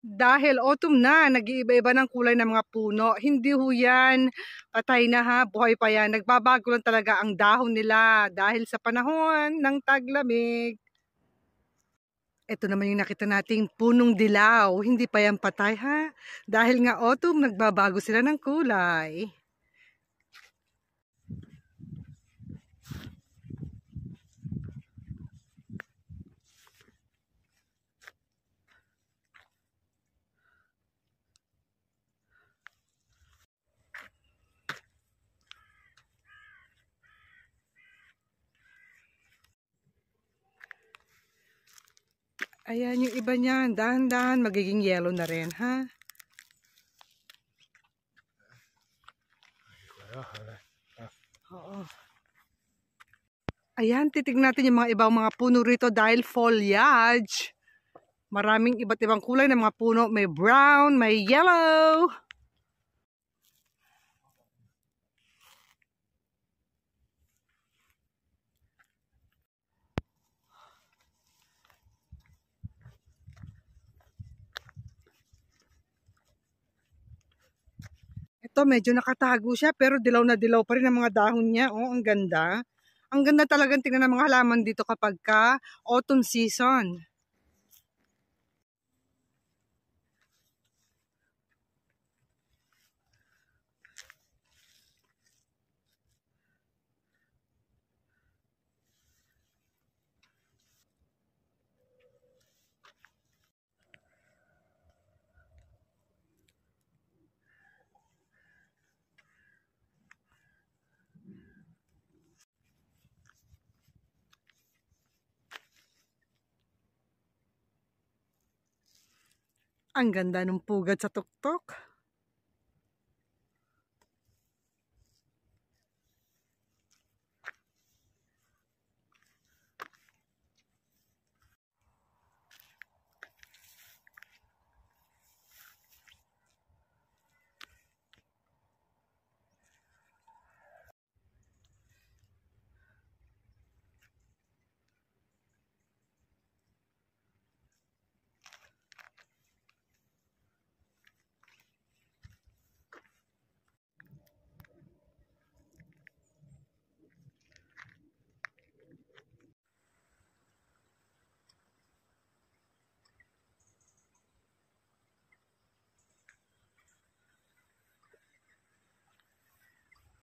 Dahil autumn na, nag-iiba-iba ng kulay ng mga puno. Hindi ho yan, patay na ha, buhay pa yan. Nagbabago lang talaga ang dahon nila dahil sa panahon ng taglamig. Ito naman yung nakita nating punong dilaw. Hindi pa yan patay ha, dahil nga autumn, nagbabago sila ng kulay. Ayan yung iba niyan. Dahan-dahan magiging yellow na rin, ha? Oo. Ayan, titignan natin yung mga ibang mga puno rito dahil foliage. Maraming iba't ibang kulay ng mga puno. May brown, may yellow. to, medyo nakatago siya pero dilaw na dilaw pa rin ang mga dahon niya. Oh, ang ganda. Ang ganda talagang tingnan ng mga halaman dito kapag ka autumn season. Ang ganda ng pugad sa tuktok.